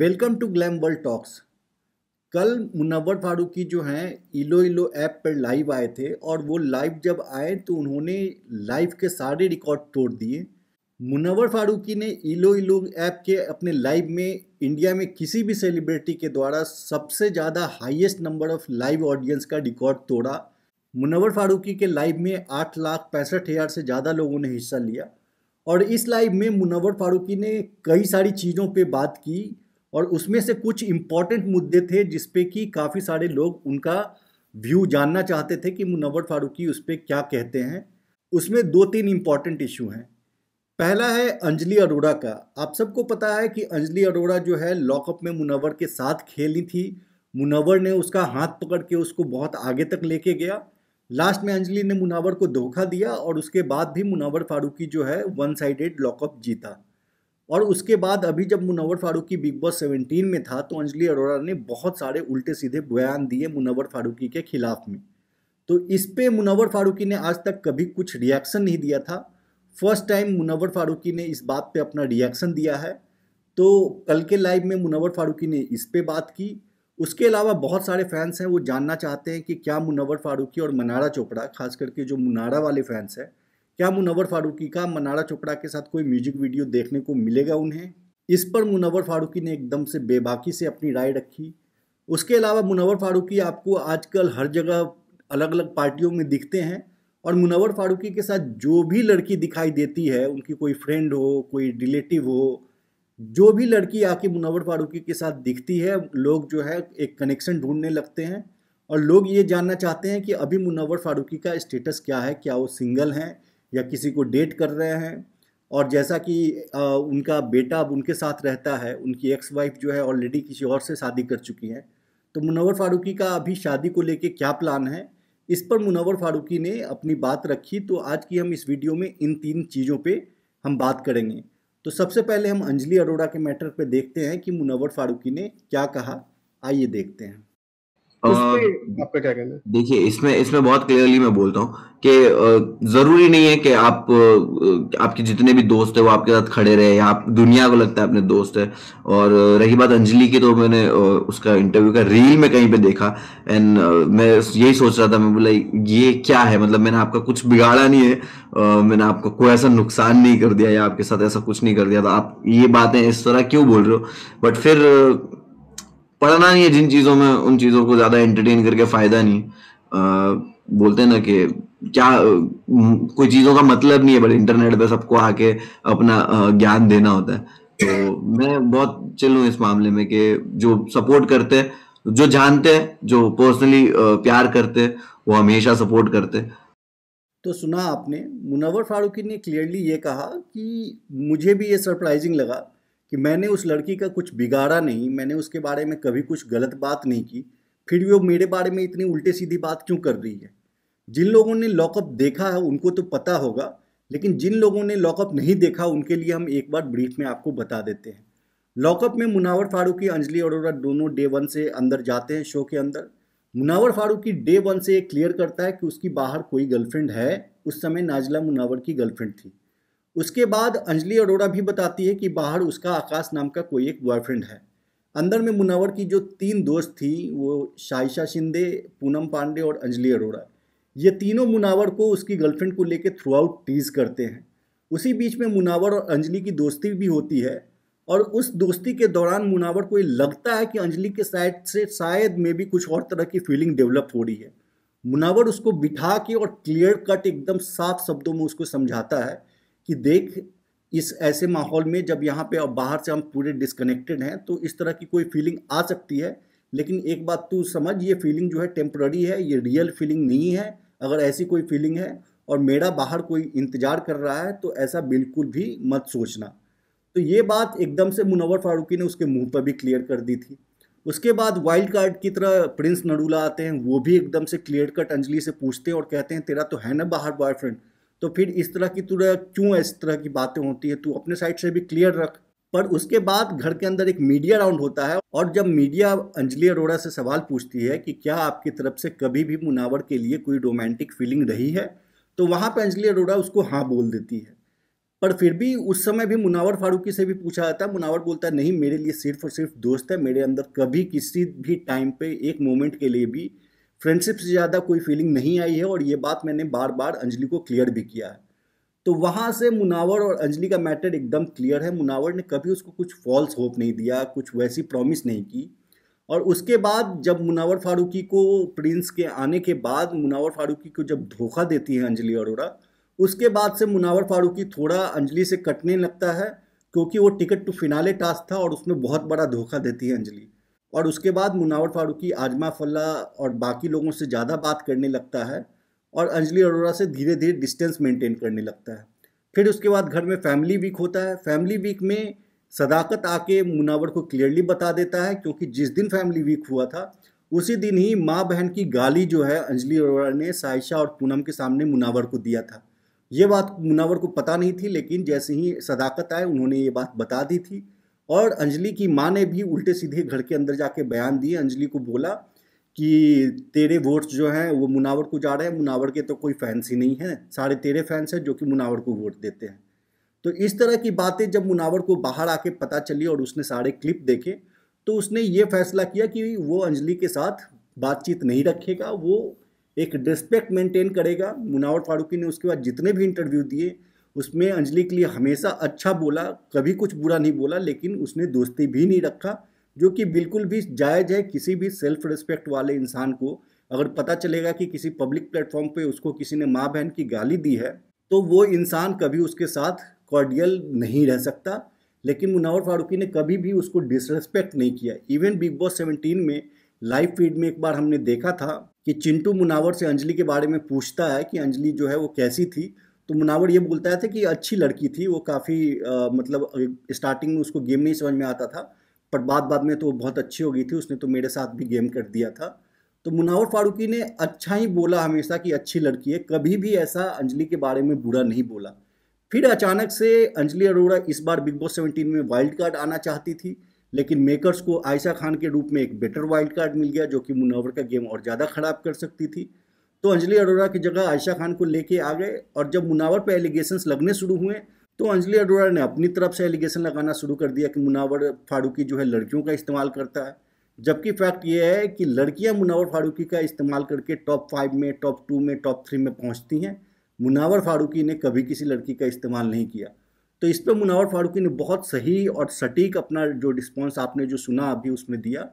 welcome to glam world talks कल मुनवर फारूकी जो हैं इलो इलो ऐप पर लाइव आए थे और वो लाइव जब आए तो उन्होंने लाइव के सारे रिकॉर्ड तोड़ दिए मुनवर फारूकी ने इलो इलो ऐप के अपने लाइव में इंडिया में किसी भी सेलिब्रिटी के द्वारा सबसे ज़्यादा highest number of live audience का रिकॉर्ड तोड़ा मुनवर फारूकी के लाइव में आठ लाख पैंसठ हज़ार से ज़्यादा लोगों ने हिस्सा लिया और इस लाइव में मुनवर फारूकी ने कई सारी चीज़ों पे बात की और उसमें से कुछ इम्पॉर्टेंट मुद्दे थे जिसपे कि काफ़ी सारे लोग उनका व्यू जानना चाहते थे कि मुनवर फारूकी उस पर क्या कहते हैं उसमें दो तीन इम्पॉर्टेंट इशू हैं पहला है अंजलि अरोड़ा का आप सबको पता है कि अंजलि अरोड़ा जो है लॉकअप में मुनवर के साथ खेली थी मुनवर ने उसका हाथ पकड़ के उसको बहुत आगे तक लेके गया लास्ट में अंजलि ने मुनावर को धोखा दिया और उसके बाद भी मुनावर फारूकी जो है वन साइडेड लॉकअप जीता और उसके बाद अभी जब Munawar Faruqui Bigg Boss seventeen में था तो अंजलि अरोड़ा ने बहुत सारे उल्टे सीधे बयान दिए मुनवर फारूकी के खिलाफ में तो इस पे मुनवर फारूकी ने आज तक कभी कुछ रिएक्शन नहीं दिया था फर्स्ट टाइम मुनवर फारूकी ने इस बात पे अपना रिएक्शन दिया है तो कल के लाइव में मुनवर फारूकी ने इस पर बात की उसके अलावा बहुत सारे फैंस हैं वो जानना चाहते हैं कि क्या मुनवर फारूकी और मनारा चोपड़ा खास करके जो मुनारा वाले फैंस हैं क्या मुनवर फारूकी का मनारा चोपड़ा के साथ कोई म्यूजिक वीडियो देखने को मिलेगा उन्हें इस पर मुनवर फारूकी ने एकदम से बेबाकी से अपनी राय रखी उसके अलावा मुनवर फारूकी आपको आजकल हर जगह अलग अलग पार्टियों में दिखते हैं और मुनवर फारूकी के साथ जो भी लड़की दिखाई देती है उनकी कोई फ्रेंड हो कोई रिलेटिव हो जो भी लड़की आके मुनवर फारूकी के साथ दिखती है लोग जो है एक कनेक्शन ढूंढने लगते हैं और लोग ये जानना चाहते हैं कि अभी मुनवर फारूकी का स्टेटस क्या है क्या वो सिंगल हैं या किसी को डेट कर रहे हैं और जैसा कि उनका बेटा अब उनके साथ रहता है उनकी एक्स वाइफ जो है ऑलरेडी किसी और से शादी कर चुकी है तो मुनवर फारूकी का अभी शादी को लेके क्या प्लान है इस पर मुनवर फारूकी ने अपनी बात रखी तो आज की हम इस वीडियो में इन तीन चीज़ों पे हम बात करेंगे तो सबसे पहले हम अंजलि अरोड़ा के मैटर पे देखते हैं कि मुनवर फारूकी ने क्या कहा आइए देखते हैं आपका क्या कहना है देखिए इसमें इसमें बहुत क्लियरली मैं बोलता हूँ कि जरूरी नहीं है कि आप आपके जितने भी दोस्त है वो आपके साथ खड़े रहे या आप दुनिया को लगता है अपने दोस्त है और रही बात अंजलि की तो मैंने उसका इंटरव्यू का रील में कहीं पे देखा एंड मैं यही सोच रहा था मैं बोला ये क्या है मतलब मैंने आपका कुछ बिगाड़ा नहीं है मैंने आपको कोई ऐसा नुकसान नहीं कर दिया या आपके साथ ऐसा कुछ नहीं कर दिया तो आप ये बातें इस तरह क्यों बोल रहे हो बट फिर पढ़ना नहीं है जिन चीज़ों में उन चीज़ों को ज़्यादा एंटरटेन करके फ़ायदा नहीं आ, बोलते हैं ना कि क्या कोई चीज़ों का मतलब नहीं है बट इंटरनेट पे सबको आके अपना ज्ञान देना होता है तो मैं बहुत चिल हूँ इस मामले में कि जो सपोर्ट करते हैं जो जानते हैं जो पर्सनली प्यार करते हैं वो हमेशा सपोर्ट करते तो सुना आपने मुनवर फारूकी ने क्लियरली ये कहा कि मुझे भी ये सरप्राइजिंग लगा कि मैंने उस लड़की का कुछ बिगाड़ा नहीं मैंने उसके बारे में कभी कुछ गलत बात नहीं की फिर वो मेरे बारे में इतनी उल्टे सीधी बात क्यों कर रही है जिन लोगों ने लॉकअप देखा है उनको तो पता होगा लेकिन जिन लोगों ने लॉकअप नहीं देखा उनके लिए हम एक बार ब्रीफ में आपको बता देते हैं लॉकअप में मुनावर फारूकी अंजलि अरोरा दोनों डे वन से अंदर जाते हैं शो के अंदर मुनावर फारूकी डे वन से क्लियर करता है कि उसकी बाहर कोई गर्लफ्रेंड है उस समय नाजिला मुनावर की गर्लफ्रेंड थी उसके बाद अंजलि अरोड़ा भी बताती है कि बाहर उसका आकाश नाम का कोई एक बॉयफ्रेंड है अंदर में मुनावर की जो तीन दोस्त थी वो शाइशा शिंदे पूनम पांडे और अंजलि अरोड़ा ये तीनों मुनावर को उसकी गर्लफ्रेंड को लेकर थ्रू आउट टीज करते हैं उसी बीच में मुनावर और अंजलि की दोस्ती भी होती है और उस दोस्ती के दौरान मुनावर को ये लगता है कि अंजलि के साइड से शायद में भी कुछ और तरह की फीलिंग डेवलप हो रही है मुनावर उसको बिठा के और क्लियर कट एकदम साफ शब्दों में उसको समझाता है कि देख इस ऐसे माहौल में जब यहाँ पे अब बाहर से हम पूरे डिस्कनेक्टेड हैं तो इस तरह की कोई फीलिंग आ सकती है लेकिन एक बात तू समझ ये फीलिंग जो है टेम्प्ररी है ये रियल फीलिंग नहीं है अगर ऐसी कोई फीलिंग है और मेरा बाहर कोई इंतज़ार कर रहा है तो ऐसा बिल्कुल भी मत सोचना तो ये बात एकदम से मुनवर फारूकी ने उसके मुंह पर भी क्लियर कर दी थी उसके बाद वाइल्ड कार्ड की तरह प्रिंस नडूला आते हैं वो भी एकदम से क्लियर कट अंजलि से पूछते हैं और कहते हैं तेरा तो है ना बाहर बॉयफ्रेंड तो फिर इस तरह की तुरा क्यों इस तरह की बातें होती है तू अपने साइड से भी क्लियर रख पर उसके बाद घर के अंदर एक मीडिया राउंड होता है और जब मीडिया अंजलि अरोड़ा से सवाल पूछती है कि क्या आपकी तरफ से कभी भी मुनावर के लिए कोई रोमांटिक फीलिंग रही है तो वहाँ पर अंजलि अरोड़ा उसको हाँ बोल देती है पर फिर भी उस समय भी मुनावर फारूकी से भी पूछा जाता है मुनावर बोलता है नहीं मेरे लिए सिर्फ और सिर्फ दोस्त है मेरे अंदर कभी किसी भी टाइम पे एक मोमेंट के लिए भी फ्रेंडशिप से ज़्यादा कोई फीलिंग नहीं आई है और ये बात मैंने बार बार अंजलि को क्लियर भी किया है तो वहाँ से मुनावर और अंजलि का मैटर एकदम क्लियर है मुनावर ने कभी उसको कुछ फॉल्स होप नहीं दिया कुछ वैसी प्रॉमिस नहीं की और उसके बाद जब मुनावर फारूकी को प्रिंस के आने के बाद मुनावर फारूकी को जब धोखा देती है अंजलि अरोरा उसके बाद से मुनावर फारूकी थोड़ा अंजलि से कटने लगता है क्योंकि वो टिकट टू फिनाले टास्क था और उसमें बहुत बड़ा धोखा देती है अंजलि और उसके बाद मुनावर फारूकी आजमा फल्ला और बाकी लोगों से ज़्यादा बात करने लगता है और अंजलि अरोड़ा से धीरे धीरे डिस्टेंस मेंटेन करने लगता है फिर उसके बाद घर में फैमिली वीक होता है फैमिली वीक में सदाकत आके मुनावर को क्लियरली बता देता है क्योंकि जिस दिन फैमिली वीक हुआ था उसी दिन ही माँ बहन की गाली जो है अंजलि अरोड़ा ने साइशा और पूनम के सामने मुनावर को दिया था ये बात मुनावर को पता नहीं थी लेकिन जैसे ही सदाकत आए उन्होंने ये बात बता दी थी और अंजलि की माँ ने भी उल्टे सीधे घर के अंदर जाके बयान दिए अंजलि को बोला कि तेरे वोट्स जो हैं वो मुनावर को जा रहे हैं मुनावर के तो कोई फैंस ही नहीं है सारे तेरे फैंस हैं जो कि मुनावर को वोट देते हैं तो इस तरह की बातें जब मुनावर को बाहर आके पता चली और उसने सारे क्लिप देखे तो उसने ये फैसला किया कि वो अंजलि के साथ बातचीत नहीं रखेगा वो एक रिस्पेक्ट मेंटेन करेगा मुनावर फारूकी ने उसके बाद जितने भी इंटरव्यू दिए उसमें अंजलि के लिए हमेशा अच्छा बोला कभी कुछ बुरा नहीं बोला लेकिन उसने दोस्ती भी नहीं रखा जो कि बिल्कुल भी जायज़ है किसी भी सेल्फ रिस्पेक्ट वाले इंसान को अगर पता चलेगा कि किसी पब्लिक प्लेटफॉर्म पे उसको किसी ने माँ बहन की गाली दी है तो वो इंसान कभी उसके साथ कॉर्डियल नहीं रह सकता लेकिन मुनावर फारूकी ने कभी भी उसको डिसरेस्पेक्ट नहीं किया इवन बिग बॉस सेवनटीन में लाइव फीड में एक बार हमने देखा था कि चिंटू मुनावर से अंजलि के बारे में पूछता है कि अंजलि जो है वो कैसी थी तो मुनावर ये बोलता था कि अच्छी लड़की थी वो काफ़ी मतलब स्टार्टिंग में उसको गेम नहीं समझ में आता था पर बाद बाद में तो वो बहुत अच्छी हो गई थी उसने तो मेरे साथ भी गेम कर दिया था तो मुनावर फारूकी ने अच्छा ही बोला हमेशा कि अच्छी लड़की है कभी भी ऐसा अंजलि के बारे में बुरा नहीं बोला फिर अचानक से अंजलि अरोड़ा इस बार बिग बॉस सेवेंटीन में वाइल्ड कार्ड आना चाहती थी लेकिन मेकर्स को आयशा खान के रूप में एक बेटर वाइल्ड कार्ड मिल गया जो कि मुनावर का गेम और ज़्यादा ख़राब कर सकती थी तो अंजलि अरोड़ा की जगह आयशा खान को लेके आ गए और जब मुनावर पे एलिगेशन लगने शुरू हुए तो अंजलि अरोड़ा ने अपनी तरफ से एलिगेशन लगाना शुरू कर दिया कि मुनावर फारूकी जो है लड़कियों का इस्तेमाल करता है जबकि फैक्ट ये है कि लड़कियां मुनावर फारूकी का इस्तेमाल करके टॉप फाइव में टॉप टू में टॉप थ्री में पहुंचती हैं मुनावर फारूकी ने कभी किसी लड़की का इस्तेमाल नहीं किया तो इस पर मुनावर फारूकी ने बहुत सही और सटीक अपना जो रिस्पॉन्स आपने जो सुना अभी उसमें दिया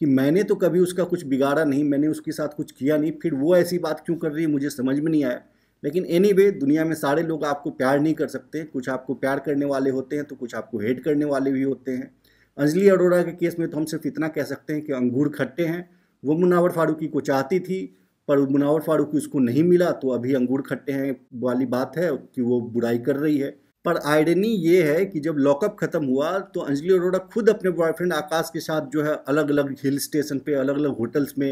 कि मैंने तो कभी उसका कुछ बिगाड़ा नहीं मैंने उसके साथ कुछ किया नहीं फिर वो ऐसी बात क्यों कर रही है मुझे समझ में नहीं आया लेकिन एनी anyway, दुनिया में सारे लोग आपको प्यार नहीं कर सकते कुछ आपको प्यार करने वाले होते हैं तो कुछ आपको हेट करने वाले भी होते हैं अंजलि अरोड़ा के केस में तो हम सिर्फ इतना कह सकते हैं कि अंगूर खट्टे हैं वो मुनावर फारूकी को चाहती थी पर मुनावर फारूकी उसको नहीं मिला तो अभी अंगूर खट्टे हैं वाली बात है कि वो बुराई कर रही है पर आयरनी ये है कि जब लॉकअप ख़त्म हुआ तो अंजलि अरोड़ा खुद अपने बॉयफ्रेंड आकाश के साथ जो है अलग अलग हिल स्टेशन पे अलग अलग होटल्स में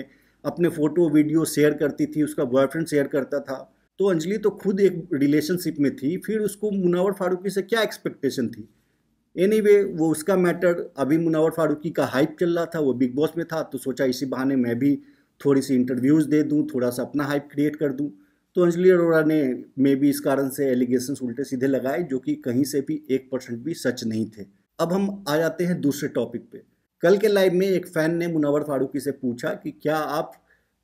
अपने फ़ोटो वीडियो शेयर करती थी उसका बॉयफ्रेंड शेयर करता था तो अंजलि तो खुद एक रिलेशनशिप में थी फिर उसको मुनावर फारूकी से क्या एक्सपेक्टेशन थी एनी anyway, वो उसका मैटर अभी मुनावर फारूकी का हाइप चल रहा था वो बिग बॉस में था तो सोचा इसी बहाने मैं भी थोड़ी सी इंटरव्यूज़ दे दूँ थोड़ा सा अपना हाइप क्रिएट कर दूँ तो अंजलि अरोड़ा ने मे बी इस कारण से एलिगेशन उल्टे सीधे लगाए जो कि कहीं से भी एक परसेंट भी सच नहीं थे अब हम आ जाते हैं दूसरे टॉपिक पे कल के लाइव में एक फ़ैन ने मुनावर फारूकी से पूछा कि क्या आप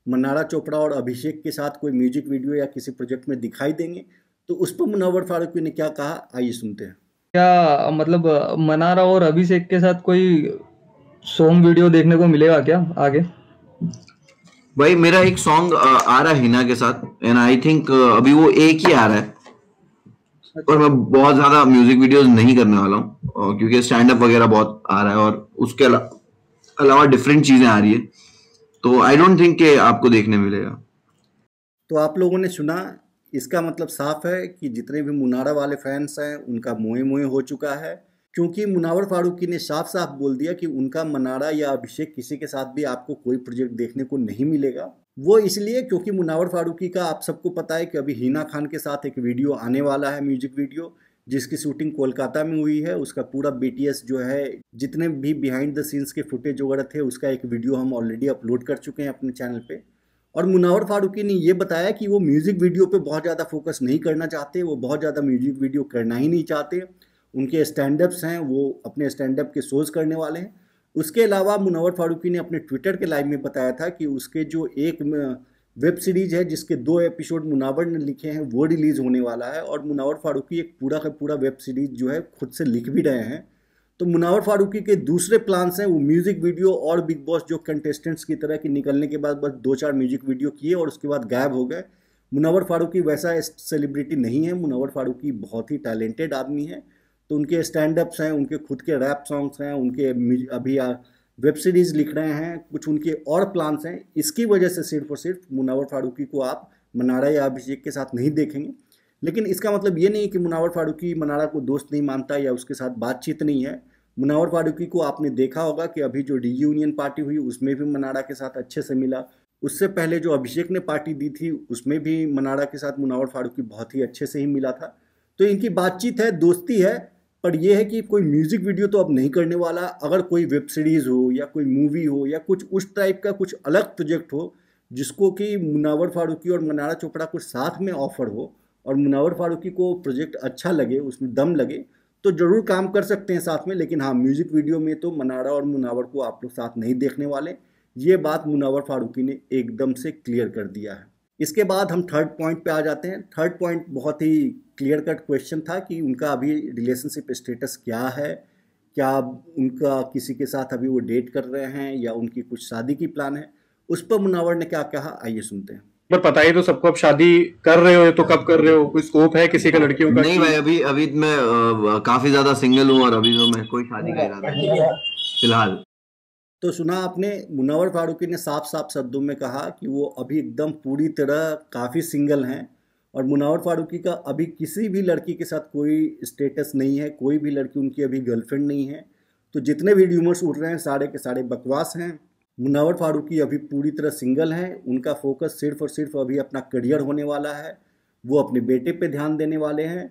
मनारा चोपड़ा और अभिषेक के साथ कोई म्यूजिक वीडियो या किसी प्रोजेक्ट में दिखाई देंगे तो उस पर मुनावर फारूकी ने क्या कहा आइए सुनते हैं क्या मतलब मनारा और अभिषेक के साथ कोई सॉन्ग वीडियो देखने को मिलेगा क्या आगे भाई मेरा एक सॉन्ग आ रहा है हिना के साथ एंड आई थिंक अभी वो एक ही आ रहा है और मैं बहुत ज्यादा म्यूजिक वीडियोस नहीं करने वाला हूँ क्योंकि स्टैंड अप वगैरह बहुत आ रहा है और उसके अलावा डिफरेंट चीजें आ रही है तो आई डोंट थिंक कि आपको देखने मिलेगा तो आप लोगों ने सुना इसका मतलब साफ है कि जितने भी मुनारा वाले फैंस हैं उनका मोए मोए हो चुका है क्योंकि मुनावर फारूकी ने साफ साफ बोल दिया कि उनका मनारा या अभिषेक किसी के साथ भी आपको कोई प्रोजेक्ट देखने को नहीं मिलेगा वो इसलिए क्योंकि मुनावर फारूकी का आप सबको पता है कि अभी हिना खान के साथ एक वीडियो आने वाला है म्यूजिक वीडियो जिसकी शूटिंग कोलकाता में हुई है उसका पूरा बी जो है जितने भी बिहाइंड द सीन्स के फुटेज वगैरह थे उसका एक वीडियो हम ऑलरेडी अपलोड कर चुके हैं अपने चैनल पर और मुनावर फारूकी ने यह बताया कि वो म्यूज़िक वीडियो पे बहुत ज़्यादा फोकस नहीं करना चाहते वो बहुत ज़्यादा म्यूज़िक वीडियो करना ही नहीं चाहते उनके स्टैंडअप्स हैं वो अपने स्टैंडअप के शोज़ करने वाले हैं उसके अलावा मुनवर फारूकी ने अपने ट्विटर के लाइव में बताया था कि उसके जो एक वेब सीरीज़ है जिसके दो एपिसोड मुनावर ने लिखे हैं वो रिलीज़ होने वाला है और मुनावर फारूकी एक पूरा का पूरा वेब सीरीज़ जो है खुद से लिख भी रहे हैं तो मुनावर फारूकी के दूसरे प्लान्स हैं वो म्यूज़िक वीडियो और बिग बॉस जो कंटेस्टेंट्स की तरह की निकलने के बाद बस दो चार म्यूज़िक वीडियो किए और उसके बाद गायब हो गए मुनावर फारूकी वैसा सेलिब्रिटी नहीं है मुनावर फारूकी बहुत ही टैलेंटेड आदमी है तो उनके स्टैंड अप्स हैं उनके खुद के रैप सॉन्ग्स हैं उनके अभी वेब सीरीज़ लिख रहे हैं कुछ उनके और प्लान्स हैं इसकी वजह से सिर्फ और सिर्फ मुनावर फारूकी को आप मनारा या अभिषेक के साथ नहीं देखेंगे लेकिन इसका मतलब ये नहीं कि मुनावर फारूकी मनारा को दोस्त नहीं मानता या उसके साथ बातचीत नहीं है मुनावर फारूकी को आपने देखा होगा कि अभी जो डी यूनियन पार्टी हुई उसमें भी मनारा के साथ अच्छे से मिला उससे पहले जो अभिषेक ने पार्टी दी थी उसमें भी मनारा के साथ मुनावर फारूकी बहुत ही अच्छे से ही मिला था तो इनकी बातचीत है दोस्ती है पर यह है कि कोई म्यूज़िक वीडियो तो अब नहीं करने वाला अगर कोई वेब सीरीज़ हो या कोई मूवी हो या कुछ उस टाइप का कुछ अलग प्रोजेक्ट हो जिसको कि मुनावर फारूकी और मनारा चोपड़ा को साथ में ऑफर हो और मुनावर फारूकी को प्रोजेक्ट अच्छा लगे उसमें दम लगे तो ज़रूर काम कर सकते हैं साथ में लेकिन हाँ म्यूज़िक वीडियो में तो मनारा और मुनावर को आप लोग साथ नहीं देखने वाले ये बात मुनावर फारूकी ने एकदम से क्लियर कर दिया है इसके बाद हम थर्ड पॉइंट पे आ जाते हैं थर्ड पॉइंट बहुत ही क्लियर कट क्वेश्चन था कि उनका अभी रिलेशनशिप स्टेटस क्या है क्या उनका किसी के साथ अभी वो डेट कर रहे हैं या उनकी कुछ शादी की प्लान है उस पर मुनावर ने क्या कहा आइए सुनते हैं पर पता ही तो सबको अब शादी कर रहे हो तो कब कर रहे हो कोई स्कोप है किसी का लड़कियों का नहीं भाई अभी अभी मैं आ, काफी ज्यादा सिंगल हूँ और अभी तो मैं कोई शादी कर रहा नहीं फिलहाल तो सुना आपने मुनावर फारूकी ने साफ साफ शब्दों में कहा कि वो अभी एकदम पूरी तरह काफी सिंगल हैं और मुनावर फारूकी का अभी किसी भी लड़की के साथ कोई स्टेटस नहीं है कोई भी लड़की उनकी अभी गर्लफ्रेंड नहीं है तो जितने भी र्यूमर्स उठ रहे हैं सारे के सारे बकवास हैं मुनावर फारूकी अभी पूरी तरह सिंगल हैं उनका फोकस सिर्फ और सिर्फ अभी अपना करियर होने वाला है वो अपने बेटे पे ध्यान देने वाले हैं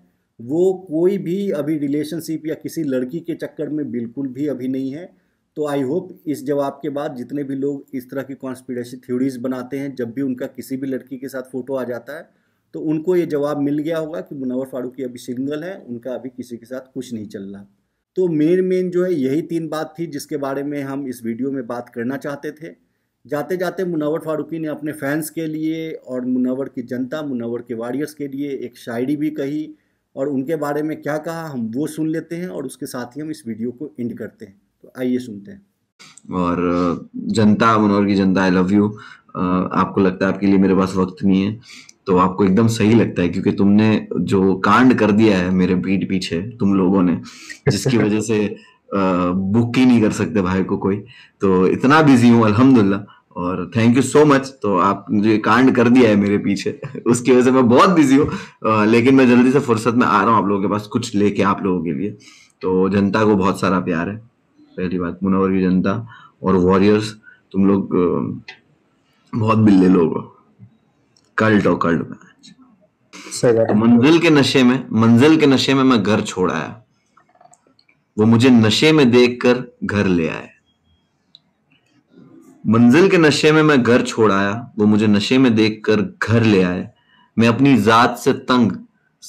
वो कोई भी अभी रिलेशनशिप या किसी लड़की के चक्कर में बिल्कुल भी अभी नहीं है तो आई होप इस जवाब के बाद जितने भी लोग इस तरह की कॉन्स्पिरेसी थ्योरीज बनाते हैं जब भी उनका किसी भी लड़की के साथ फ़ोटो आ जाता है तो उनको ये जवाब मिल गया होगा कि मुनवर फारूकी अभी सिंगल है उनका अभी किसी के साथ कुछ नहीं चल रहा तो मेन मेन जो है यही तीन बात थी जिसके बारे में हम इस वीडियो में बात करना चाहते थे जाते जाते मुनवर फारूकी ने अपने फैंस के लिए और मुनवर की जनता मुनवर के वारियर्स के लिए एक शायरी भी कही और उनके बारे में क्या कहा हम वो सुन लेते हैं और उसके साथ ही हम इस वीडियो को एंड करते हैं तो आइए सुनते हैं और जनता मुनावर की जनता आई लव यू आपको लगता है आपके लिए मेरे पास वक्त नहीं है तो आपको एकदम सही लगता है क्योंकि तुमने जो कांड कर दिया है मेरे पीठ पीछे तुम लोगों ने जिसकी वजह से बुक ही नहीं कर सकते भाई को कोई तो इतना बिजी हूँ अलहमदुल्ला और थैंक यू सो मच तो आप जो कांड कर दिया है मेरे पीछे उसकी वजह से मैं बहुत बिजी हूँ लेकिन मैं जल्दी से फुर्सत में आ रहा हूँ आप लोगों के पास कुछ लेके आप लोगों के लिए तो जनता को बहुत सारा प्यार है पहली बात मुनावर की जनता और वॉरियर्स तुम लोग बहुत बिल्ले लोग हो कल्ट और कल्ट मैच तो मंजिल के नशे में मंजिल के नशे में मैं घर छोड़ आया वो मुझे नशे में देखकर घर ले आए मंजिल के नशे में मैं घर छोड़ आया वो मुझे नशे में देखकर घर ले आए मैं अपनी जात से तंग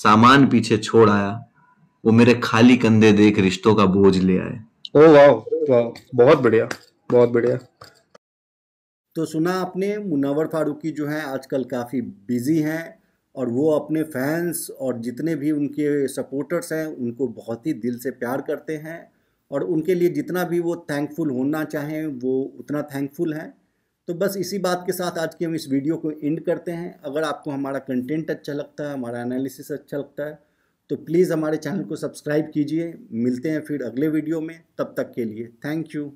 सामान पीछे छोड़ आया वो मेरे खाली कंधे देख रिश्तों का बोझ ले आए ओ वाह वाह बहुत बढ़िया बहुत बढ़िया तो सुना आपने मुनावर फारूकी जो हैं आजकल काफ़ी बिज़ी हैं और वो अपने फैंस और जितने भी उनके सपोर्टर्स हैं उनको बहुत ही दिल से प्यार करते हैं और उनके लिए जितना भी वो थैंकफुल होना चाहें वो उतना थैंकफुल हैं तो बस इसी बात के साथ आज की हम इस वीडियो को एंड करते हैं अगर आपको हमारा कंटेंट अच्छा लगता है हमारा एनालिसिस अच्छा लगता है तो प्लीज़ हमारे चैनल को सब्सक्राइब कीजिए मिलते हैं फिर अगले वीडियो में तब तक के लिए थैंक यू